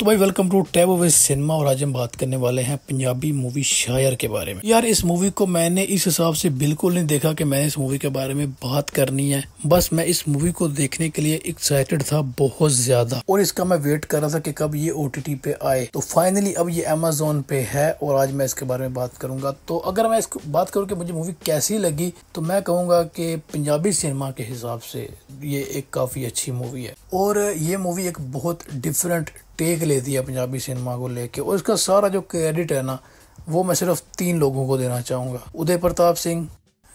तो भाई welcome to tab of cinema और आज हम बात करने वाले हैं पंजाबी मूवी शायर के बारे में यार इस मूवी को मैंने इस हिसाब से बिल्कुल नहीं देखा कि मैंने इस मूवी के बारे में बात करनी है बस मैं इस मूवी को देखने के लिए एक्साइटेड था बहुत ज्यादा और इसका मैं वेट कर रहा था कि कब ये ओ पे आए तो फाइनली अब ये अमेजोन पे है और आज मैं इसके बारे में बात करूंगा तो अगर मैं इसको बात करूँ की मुझे मूवी कैसी लगी तो मैं कहूँगा कि पंजाबी सिनेमा के हिसाब से ये एक काफ़ी अच्छी मूवी है और ये मूवी एक बहुत डिफरेंट टेक लेती है पंजाबी सिनेमा को लेके और इसका सारा जो क्रेडिट है ना वो मैं सिर्फ तीन लोगों को देना चाहूँगा उदय प्रताप सिंह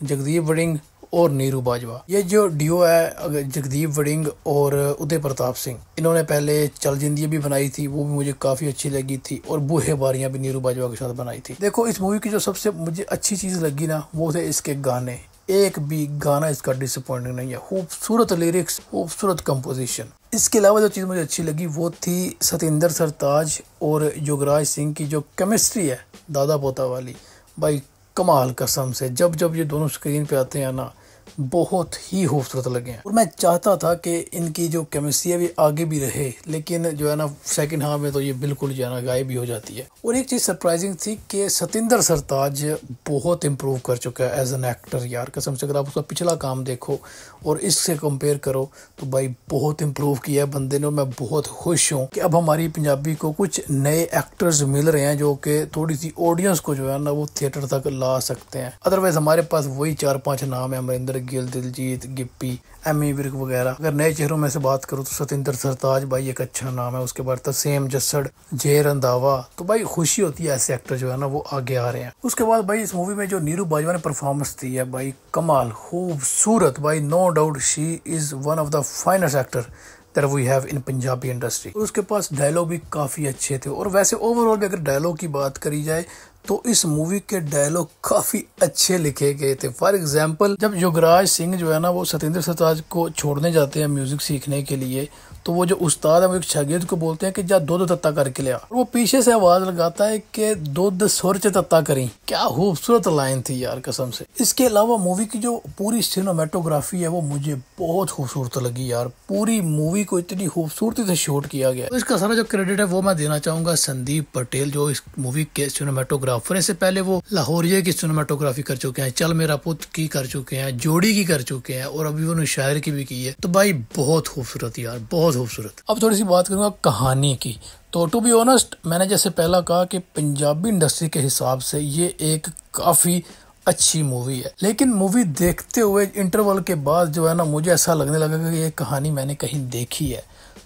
जगदीप वड़िंग और नीरू बाजवा ये जो डीओ है जगदीप वड़िंग और उदय प्रताप सिंह इन्होंने पहले चल जिंदगी भी बनाई थी वो भी मुझे काफ़ी अच्छी लगी थी और बूहे बारियाँ भी नीरू बाजवा के साथ बनाई थी देखो इस मूवी की जो सबसे मुझे अच्छी चीज़ लगी ना वो थे इसके गाने एक भी गाना इसका डिसअपॉइंटिंग नहीं है खूबसूरत लिरिक्स खूबसूरत कंपोजिशन इसके अलावा जो चीज़ मुझे अच्छी लगी वो थी सतेंद्र सरताज और योगराज सिंह की जो केमिस्ट्री है दादा पोता वाली भाई कमाल कसम से जब जब ये दोनों स्क्रीन पे आते हैं ना बहुत ही खूबसूरत लगे हैं और मैं चाहता था कि इनकी जो केमिस्ट्री है आगे भी रहे लेकिन जो है ना सेकेंड हाफ में तो ये बिल्कुल जो है ना गायब भी हो जाती है और एक चीज़ सरप्राइजिंग थी कि सतेंद्र सरताज तो बहुत इम्प्रूव कर चुका है एज एन एक्टर यार कसम से अगर आप उसका पिछला काम देखो और इससे कंपेयर करो तो भाई बहुत इम्प्रूव किया है बंदे ने और मैं बहुत खुश हूँ कि अब हमारी पंजाबी को कुछ नए एक्टर्स मिल रहे हैं जो कि थोड़ी सी ऑडियंस को जो है ना वो थिएटर तक ला सकते हैं अदरवाइज हमारे पास वही चार पाँच नाम है अमरिंदर गिल दिलजीत गिप्पी एमी विर्क वगैरह अगर नए चेहरों में से बात करूँ तो सतेंद्र सरताज भाई एक अच्छा नाम है उसके बाद तसेम तो जसड़ जय रंधावा तो भाई खुशी होती है ऐसे एक्टर जो है ना वो आगे आ रहे हैं उसके बाद भाई इस मूवी में जो नीरू बाजवा ने परफॉर्मेंस दी है भाई कमाल खूबसूरत भाई no doubt she is one of the finest actor that we have in Punjabi industry उसके पास डायलॉग भी काफ़ी अच्छे थे और वैसे ओवरऑल भी अगर डायलॉग की बात करी जाए तो इस मूवी के डायलॉग काफी अच्छे लिखे गए थे फॉर एग्जाम्पल जब युगराज सिंह जो है ना वो सतेंद्र सरताज को छोड़ने जाते हैं म्यूजिक सीखने के लिए तो वो जो उस्ताद है वो एक शागिर्द को बोलते हैं कि जा दुध तत्ता करके लिया वो पीछे से आवाज लगाता है कि दुध सुर तत्ता करी क्या खूबसूरत लाइन थी यार कसम से इसके अलावा मूवी की जो पूरी सिनेमाटोग्राफी है वो मुझे बहुत खूबसूरत लगी यार पूरी मूवी को इतनी खूबसूरती से शूट किया गया तो इसका सारा जो क्रेडिट है वो मैं देना चाहूंगा संदीप पटेल जो इस मूवी के सिनेमाटोग्राफर इससे पहले वो लाहौरिया की सिनेमाटोग्राफी कर चुके हैं चल मेरा पुत की कर चुके हैं जोड़ी की कर चुके हैं और अभी उन्होंने शायर की भी की है तो भाई बहुत खूबसूरत यार बहुत बहुत खूबसूरत अब थोड़ी सी बात करूँगा कहानी की तो टू बी ऑनेस्ट मैंने जैसे पहला कहा कि पंजाबी इंडस्ट्री के हिसाब से ये एक काफ़ी अच्छी मूवी है लेकिन मूवी देखते हुए इंटरवल के बाद जो है ना मुझे ऐसा लगने लगा कि ये कहानी मैंने कहीं देखी है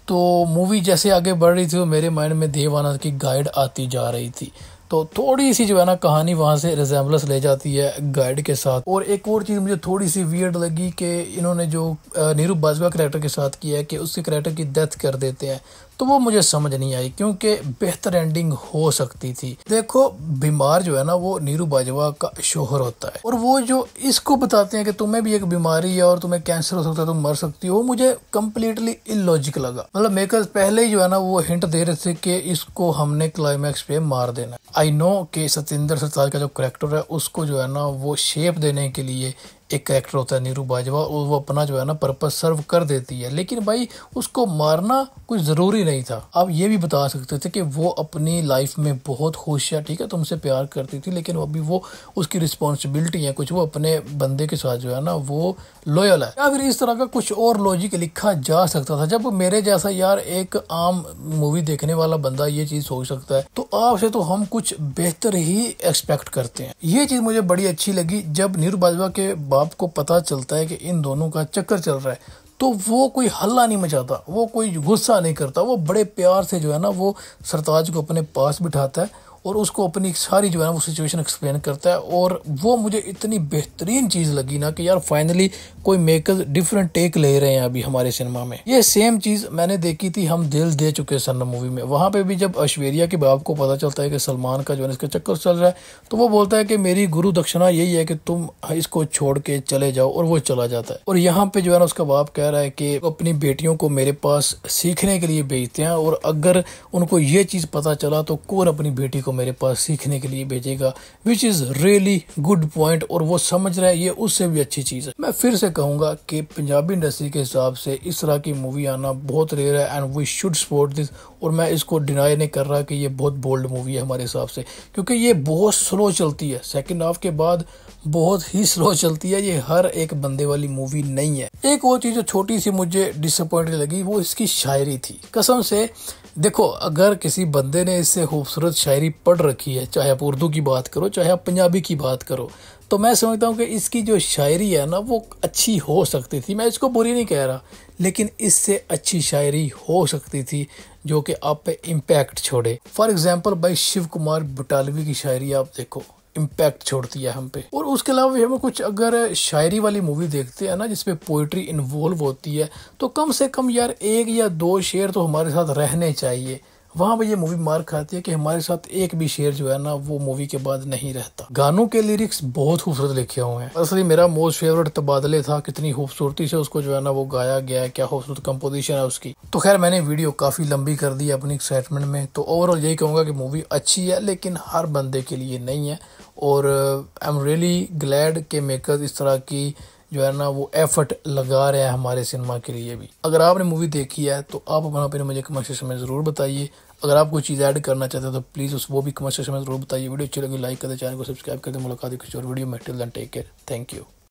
तो मूवी जैसे आगे बढ़ रही थी वो मेरे माइंड में देवानंद की गाइड आती जा रही थी तो थोड़ी सी जो है ना कहानी वहाँ से रिजेम्बलस ले जाती है गाइड के साथ और एक और चीज़ मुझे थोड़ी सी वियर्ड लगी कि इन्होंने जो नीरू बाजवा करेक्टर के साथ किया है कि उसके करेक्टर की डेथ कर देते हैं तो वो मुझे समझ नहीं आई क्योंकि बेहतर एंडिंग हो सकती थी देखो बीमार जो है ना वो नीरू बाजवा का शोहर होता है और वो जो इसको बताते हैं कि तुम्हें भी एक बीमारी है और तुम्हें कैंसर हो सकता है तुम मर सकती हो वो मुझे कम्प्लीटली इलॉजिक लगा मतलब मेकर्स पहले ही जो है ना वो हिंट दे रहे थे कि इसको हमने क्लाइमैक्स पे मार देना आई नो के सतेंद्र सरताज का जो करेक्टर है उसको जो है ना वो शेप देने के लिए एक एक्टर होता है नीरू बाजवा और वो अपना जो है ना पर्पज सर्व कर देती है लेकिन भाई उसको मारना कुछ ज़रूरी नहीं था आप ये भी बता सकते थे कि वो अपनी लाइफ में बहुत खुश है ठीक है तुमसे प्यार करती थी लेकिन अभी वो उसकी रिस्पॉन्सिबिलिटी है कुछ वो अपने बंदे के साथ जो है ना वो लॉयल है या फिर इस तरह का कुछ और लॉजिक लिखा जा सकता था जब मेरे जैसा यार एक आम मूवी देखने वाला बंदा ये चीज़ सोच सकता है तो आपसे तो हम कुछ बेहतर ही एक्सपेक्ट करते हैं ये चीज़ मुझे बड़ी अच्छी लगी जब नीरू बाजवा के बाद आपको पता चलता है कि इन दोनों का चक्कर चल रहा है तो वो कोई हल्ला नहीं मचाता वो कोई गुस्सा नहीं करता वो बड़े प्यार से जो है ना वो सरताज को अपने पास बिठाता है और उसको अपनी सारी जो है ना वो सिचुएशन एक्सप्लेन करता है और वो मुझे इतनी बेहतरीन चीज़ लगी ना कि यार फाइनली कोई मेकर डिफरेंट टेक ले रहे हैं अभी हमारे सिनेमा में ये सेम चीज़ मैंने देखी थी हम दिल दे चुके हैं सन्ना मूवी में वहाँ पर भी जब अश्वेरिया के बाप को पता चलता है कि सलमान का जो है इसका चक्कर चल रहा है तो वो बोलता है कि मेरी गुरु दक्षिणा यही है कि तुम इसको छोड़ के चले जाओ और वो चला जाता है और यहाँ पे जो है ना उसका बाप कह रहा है कि अपनी बेटियों को मेरे पास सीखने के लिए भेजते हैं और अगर उनको ये चीज़ पता चला तो कौन अपनी बेटी को मेरे पास सीखने के लिए भेजेगा which is really good point और वो समझ रहा है ये उससे भी अच्छी चीज़ है मैं फिर से कहूंगा कि पंजाबी इंडस्ट्री के हिसाब से इस तरह की मूवी आना बहुत रेयर है and we should support this और मैं इसको डिनाई नहीं कर रहा कि ये बहुत बोल्ड मूवी है हमारे हिसाब से क्योंकि ये बहुत स्लो चलती है सेकेंड हाफ के बाद बहुत ही स्लो चलती है ये हर एक बंदे वाली मूवी नहीं है एक और चीज़ जो छोटी सी मुझे डिसअपॉइंट लगी वो इसकी शायरी थी कसम से देखो अगर किसी बंदे ने इससे खूबसूरत शायरी पढ़ रखी है चाहे आप उर्दू की बात करो चाहे आप पंजाबी की बात करो तो मैं समझता हूँ कि इसकी जो शायरी है ना वो अच्छी हो सकती थी मैं इसको बुरी नहीं कह रहा लेकिन इससे अच्छी शायरी हो सकती थी जो कि आप पे इम्पैक्ट छोड़े फॉर एग्ज़ाम्पल भाई शिव कुमार बटालवी की शायरी आप देखो इम्पैक्ट छोड़ती है हम पे और उसके अलावा भी हम कुछ अगर शायरी वाली मूवी देखते हैं ना जिसमें पोइट्री इन्वॉल्व होती है तो कम से कम यार एक या दो शेर तो हमारे साथ रहने चाहिए वहाँ पर ये मूवी मार खाती है कि हमारे साथ एक भी शेर जो है ना वो मूवी के बाद नहीं रहता गानों के लिरिक्स बहुत खूबसूरत लिखे हुए हैं असली मेरा मोस्ट फेवरेट तबादले था कितनी खूबसूरती से उसको जो है ना वो गाया गया है क्या खूबसूरत कंपोजिशन है उसकी तो खैर मैंने वीडियो काफी लंबी कर दी अपनी एक्साइटमेंट में तो ओवरऑल यही कहूँगा कि मूवी अच्छी है लेकिन हर बंदे के लिए नहीं है और आई एम रियली ग्लैड के मेकर्स इस तरह की जो है ना वो एफर्ट लगा रहा है हमारे सिनेमा के लिए भी अगर आपने मूवी देखी है तो आप अपना पर मुझे कमेंट सेक्शन में ज़रूर बताइए अगर आप कोई चीज़ ऐड करना चाहते हैं तो प्लीज़ उस वो भी कमेंट सेक्शन में ज़रूर बताइए वीडियो अच्छी लगी लाइक करें चैनल को सब्सक्राइब करें मुलाकात किसी और वीडियो में टेक केयर थैंक यू